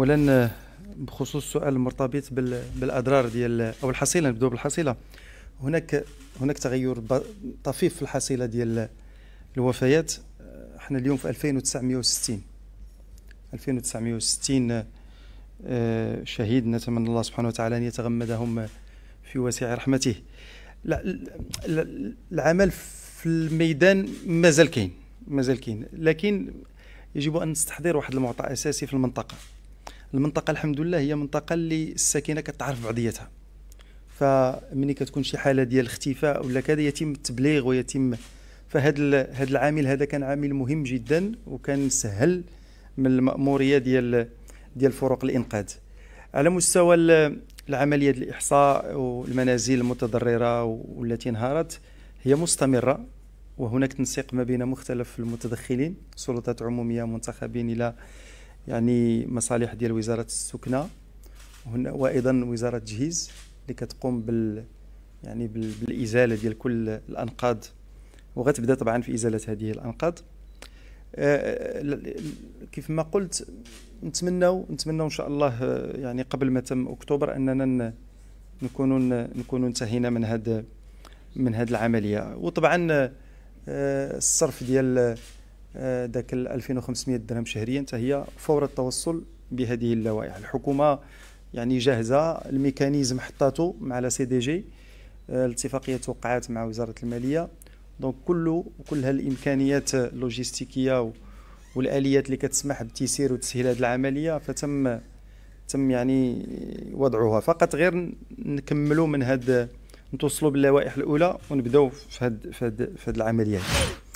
اولا بخصوص سؤال مرتبط بالاضرار ديال او الحصيله نبداو بالحصيله هناك هناك تغير طفيف في الحصيله ديال الوفيات احنا اليوم في 2960 2960 آه، شهيد نتمنى الله سبحانه وتعالى ان يتغمدهم في واسع رحمته العمل في الميدان مازال كاين مازال كاين لكن يجب ان نستحضر واحد المعطى اساسي في المنطقه المنطقه الحمد لله هي منطقه اللي الساكنه كتعرف بعضياتها فمني كتكون شي حاله ديال الاختفاء ولا كذا يتم التبليغ ويتم فهاد هذا العامل هذا كان عامل مهم جدا وكان سهل من الماموريه ديال ديال فرق الانقاذ على مستوى العمليه الاحصاء والمنازل المتضرره والتي انهارت هي مستمره وهناك تنسيق ما بين مختلف المتدخلين سلطات عموميه منتخبين الى يعني مصالح ديال وزاره السكنه وايضا وزاره التجهيز اللي كتقوم بال يعني بالازاله ديال كل الانقاض وغتبدا طبعا في ازاله هذه الانقاض آه، كيف ما قلت نتمنوا نتمنوا ان شاء الله آه، يعني قبل ما تم اكتوبر اننا نكونوا نكونوا انتهينا من هذا من هذه العمليه وطبعا آه، الصرف ديال آه، ذاك 2500 درهم شهريا حتى هي فور التوصل بهذه اللوائح الحكومه يعني جاهزه الميكانيزم حطاته مع لا سي دي جي آه، الاتفاقيه توقعات مع وزاره الماليه دونك كل كل هالامكانيات اللوجيستيكيه والاليات اللي كتسمح بتيسير وتسهيل هذه العمليه فتم تم يعني وضعها فقط غير نكملوا من هاد نتوصلوا باللوائح الاولى ونبداو في هاد في هاد في هاد العمليه